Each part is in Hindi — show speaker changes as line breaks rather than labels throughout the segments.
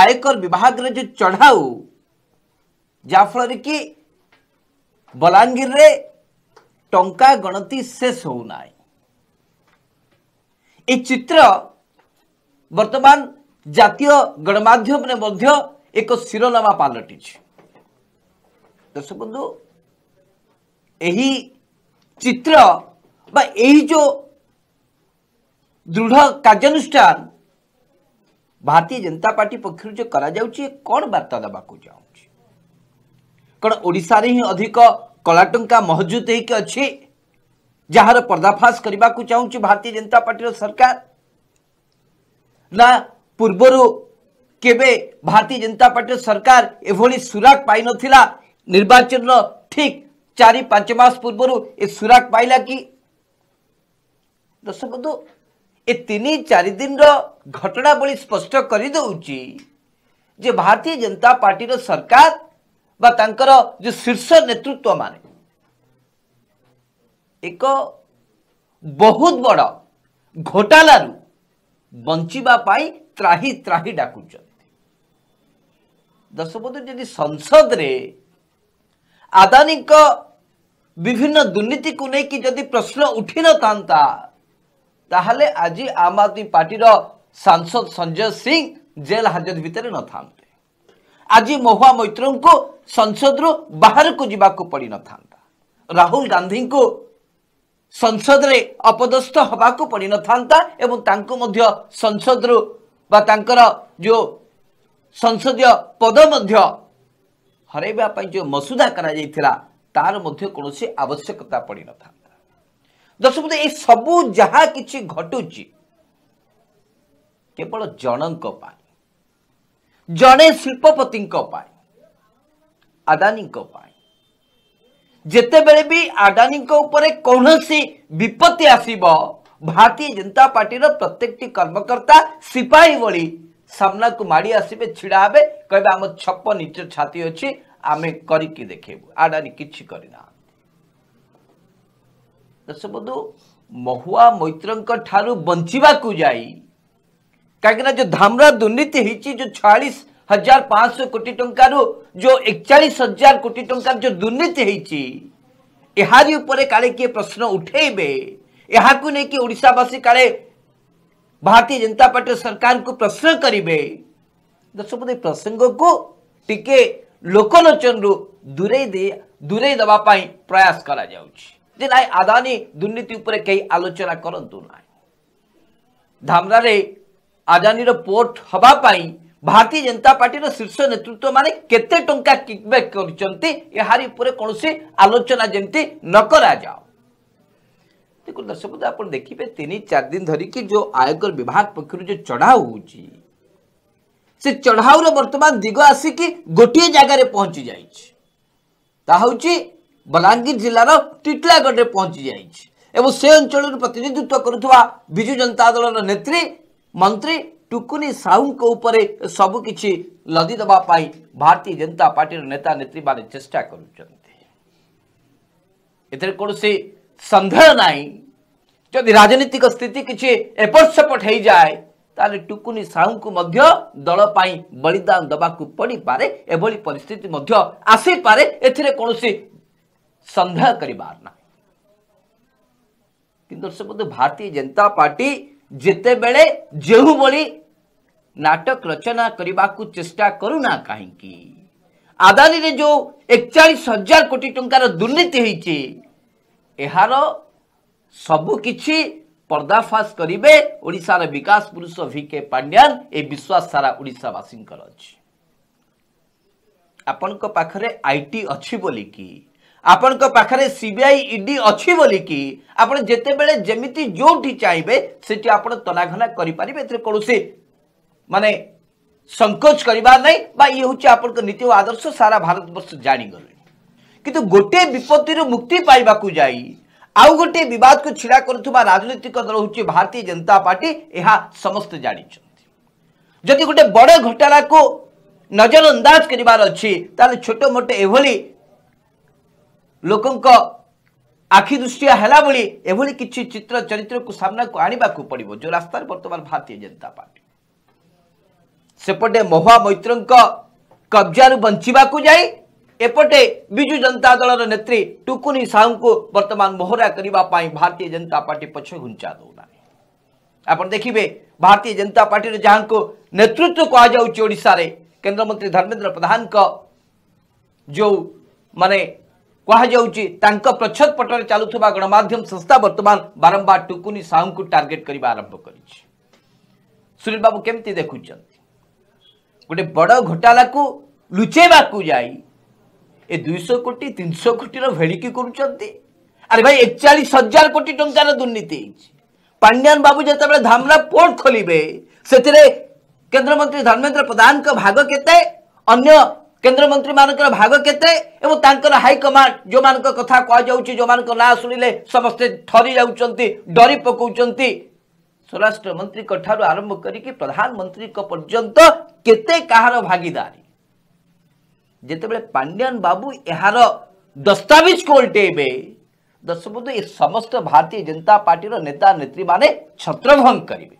आयकर विभाग जो चढ़ाऊ जहाँफल कि बलांगीर टा गणति शेष हो चित्र बर्तमान जय गणमाध्यम ने मध्य एक शुरोनामा पलटिच दर्शक बंधु यही चित्र बा जो दृढ़ कार्यानुष्ठान भारतीय जनता पार्टी पक्षर जो करता देवाक चाहूँ अधिक कला टा महजूद हो पर्दाफाश करने को चाहिए भारतीय जनता पार्टी सरकार ना पूर्वर केवे भारतीय जनता पार्टी सरकार एभली सुराग पाइन निर्वाचन ठीक चार पांच मस पूर्व सुराग पाइला कि दर्शक तो ଏ ତିନି ଚାରି ଦିନର ଘଟଣାବଳୀ ସ୍ପଷ୍ଟ କରିଦେଉଛି ଯେ ଭାରତୀୟ ଜନତା ପାର୍ଟିର ସରକାର ବା ତାଙ୍କର ଯେଉଁ ଶୀର୍ଷ ନେତୃତ୍ୱମାନେ ଏକ ବହୁତ ବଡ଼ ଘୋଟାଲାରୁ ବଞ୍ଚିବା ପାଇଁ ତ୍ରାହି ତ୍ରାହି ଡାକୁଛନ୍ତି ଦଶବନ୍ଧୁ ଯଦି ସଂସଦରେ ଆଦାନୀଙ୍କ ବିଭିନ୍ନ ଦୁର୍ନୀତିକୁ ନେଇକି ଯଦି ପ୍ରଶ୍ନ ଉଠିନଥାନ୍ତା ତାହେଲେ ଆଜି ଆମ ଆଦମୀ ପାର୍ଟିର ସାଂସଦ ସଞ୍ଜୟ ସିଂ ଜେଲ୍ ହାଜତ ଭିତରେ ନଥାନ୍ତେ ଆଜି ମହୁଆ ମୈତ୍ରଙ୍କୁ ସଂସଦରୁ ବାହାରକୁ ଯିବାକୁ ପଡ଼ିନଥାନ୍ତା ରାହୁଲ ଗାନ୍ଧୀଙ୍କୁ ସଂସଦରେ ଅପଦସ୍ଥ ହେବାକୁ ପଡ଼ିନଥାନ୍ତା ଏବଂ ତାଙ୍କୁ ମଧ୍ୟ ସଂସଦରୁ ବା ତାଙ୍କର ଯେଉଁ ସଂସଦୀୟ ପଦ ମଧ୍ୟ ହରାଇବା ପାଇଁ ଯେଉଁ ମସୁଦା କରାଯାଇଥିଲା ତାର ମଧ୍ୟ କୌଣସି ଆବଶ୍ୟକତା ପଡ଼ିନଥାନ୍ତା ଦର୍ଶକ ଏ ସବୁ ଯାହା କିଛି ଘଟୁଛି କେବଳ ଜଣଙ୍କ ପାଇଁ ଜଣେ ଶିଳ୍ପପତିଙ୍କ ପାଇଁ ଆଦାନୀଙ୍କ ପାଇଁ ଯେତେବେଳେ ବି ଆଡାନୀଙ୍କ ଉପରେ କୌଣସି ବିପତ୍ତି ଆସିବ ଭାରତୀୟ ଜନତା ପାର୍ଟିର ପ୍ରତ୍ୟେକଟି କର୍ମକର୍ତ୍ତା ସିପାହୀ ଭଳି ସାମ୍ନାକୁ ମାଡ଼ି ଆସିବେ ଛିଡ଼ା ହେବେ କହିବେ ଆମ ଛପ ନିଜ ଛାତି ଅଛି ଆମେ କରିକି ଦେଖେଇବୁ ଆଡାନୀ କିଛି କରିନାହାନ୍ତି दशबंधु महुआ मैत्र बचाक जाए कहीं जो धामरा दुर्नीति जो चालीस हजार पांचश कोटी टू जो एकचाश हजार कोटी टकर जो दुर्नीति यार ऊपर काले किए प्रश्न उठेबे यहाँ को ओडावासी काले भारतीय जनता पार्टी सरकार को प्रश्न करे दर्शक प्रसंग को टी लोकलोचन रू दूरे दूरे दवापाई प्रयास करा कर आदानी दुर्नीति कई आलोचना करतु ना धामनारे आदानी पोर्ट हवापी भारतीय जनता पार्टी शीर्ष नेतृत्व मान के टाइम किकबैक कर आलोचना जमी न कर दर्शक आप देखिए तीन चार दिन धरिकी जो आयकर विभाग पक्षर जो चढ़ाऊ हो से चढ़ाऊ रिग आसिक गोटे जगार पहुंची जाइए ବଲାଙ୍ଗୀର ଜିଲ୍ଲାର ଟିଟଲାଗଡ଼ରେ ପହଞ୍ଚି ଯାଇଛି ଏବଂ ସେ ଅଞ୍ଚଳରୁ ପ୍ରତିନିଧିତ୍ୱ କରୁଥିବା ବିଜୁ ଜନତା ଦଳର ନେତ୍ରୀ ମନ୍ତ୍ରୀ ଟୁକୁନି ସାହୁଙ୍କ ଉପରେ ସବୁକିଛି ଲଦି ଦେବା ପାଇଁ ଭାରତୀୟ ଜନତା ପାର୍ଟିର ନେତା ନେତ୍ରୀମାନେ ଚେଷ୍ଟା କରୁଛନ୍ତି ଏଥିରେ କୌଣସି ସନ୍ଦେହ ନାହିଁ ଯଦି ରାଜନୈତିକ ସ୍ଥିତି କିଛି ଏପଟ ସେପଟ ହେଇଯାଏ ତାହେଲେ ଟୁକୁନି ସାହୁଙ୍କୁ ମଧ୍ୟ ଦଳ ପାଇଁ ବଳିଦାନ ଦେବାକୁ ପଡ଼ିପାରେ ଏଭଳି ପରିସ୍ଥିତି ମଧ୍ୟ ଆସିପାରେ ଏଥିରେ କୌଣସି સંગ્રહ કરી બહારના କିନ୍ତୁ ସେପଟେ ଭାରତୀୟ ଜନତା ପାର୍ଟି ଯେତେବେଳେ ଯେଉଁଭଳି ନାଟକ ରଚନା କରିବାକୁ ଚେଷ୍ଟା କରୁନା କାହିଁକି ଆଦାନୀରେ ଯେଉଁ ଏକଚାଳିଶ ହଜାର କୋଟି ଟଙ୍କାର ଦୁର୍ନୀତି ହେଇଛି ଏହାର ସବୁକିଛି ପର୍ଦ୍ଦାଫାଶ କରିବେ ଓଡ଼ିଶାର ବିକାଶ ପୁରୁଷ ଭିକେ ପାଣ୍ଡିଆନ ଏ ବିଶ୍ୱାସ ସାରା ଓଡ଼ିଶାବାସୀଙ୍କର ଅଛି ଆପଣଙ୍କ ପାଖରେ ଆଇଟି ଅଛି ବୋଲିକି E आपण सीबीआई ईडी अच्छी बोल कि आपत जो चाहिए से तनाघना करें कौन से मानने संकोच करवा ना ये हूँ आप नीति और आदर्श सारा भारत बर्ष जाणीगले कि गोटे विपत्ति मुक्ति पाइबा जाए आउ गोटे बद को ड़ा कर राजनीतिक दल हूँ भारतीय जनता पार्टी यह समस्त जानते जदि गोटे बड़ घटना को नजरअंदाज कर करोटमोटे लोक आखि दृष्टि है कि चित्र चरित्र को सामना को आने को पड़ो जो रास्त बर्तमान भारतीय जनता पार्टी सेपटे महुआ मैत्र कब्जा बचा को जाए एपटे विजु जनता दल नेत्री टुकुनि साहू को बर्तमान मोहरा करने भारतीय जनता पार्टी पक्ष घुंचा दौना आप देखिए भारतीय जनता पार्टी जहां को नेतृत्व कहुचारे केन्द्रमंत्री धर्मेन्द्र प्रधान जो मान कहा प्रच्छद पटे चलुवा गणमाध्यम संस्था बर्तमान बारंबार टुकुनि साहू को टार्गेट करने आरंभ कर सुनील बाबू केमती देखुं गोटे बड़ घोटाला को लुचेवा को दुईश कोटी तीन शौ कोटी भेड़ी कर अरे भाई एक चालीस हजार कोटी टकर दुर्नीति पांडियान बाबू जो धामरा पोर्ट खोलें से केन्द्रमंत्री धर्मेन्द्र प्रधान भाग के अन्य କେନ୍ଦ୍ରମନ୍ତ୍ରୀ ମାନଙ୍କର ଭାଗ କେତେ ଏବଂ ତାଙ୍କର ହାଇକମାଣ୍ଡ ଯେଉଁମାନଙ୍କ କଥା କୁହାଯାଉଛି ଯେଉଁମାନଙ୍କ ନାଁ ଶୁଣିଲେ ସମସ୍ତେ ଥରି ଯାଉଛନ୍ତି ଡରି ପକାଉଛନ୍ତି ସ୍ୱରାଷ୍ଟ୍ର ମନ୍ତ୍ରୀଙ୍କ ଠାରୁ ଆରମ୍ଭ କରିକି ପ୍ରଧାନମନ୍ତ୍ରୀଙ୍କ ପର୍ଯ୍ୟନ୍ତ କେତେ କାହାର ଭାଗିଦାରୀ ଯେତେବେଳେ ପାଣ୍ଡିଆନ ବାବୁ ଏହାର ଦସ୍ତାବିଜକୁ ଓଲଟେଇବେ ଦର୍ଶବନ୍ଧୁ ଏ ସମସ୍ତ ଭାରତୀୟ ଜନତା ପାର୍ଟିର ନେତା ନେତ୍ରୀମାନେ ଛତ୍ରଭଙ୍ଗ କରିବେ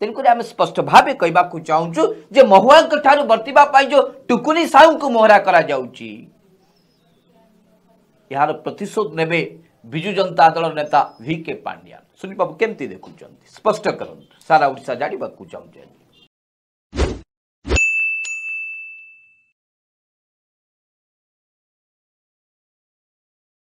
तेणुक आम स्पष्ट भाव कह चाहू जो महुआ बर्तवाई जो टुकुनी साहू को मोहरा कर यार प्रतिशोध ने विजु जनता दल नेता के पांड्या सुनील बाबू कमी देखुं स्पष्ट कर सारा ओडा जानवाक चाहते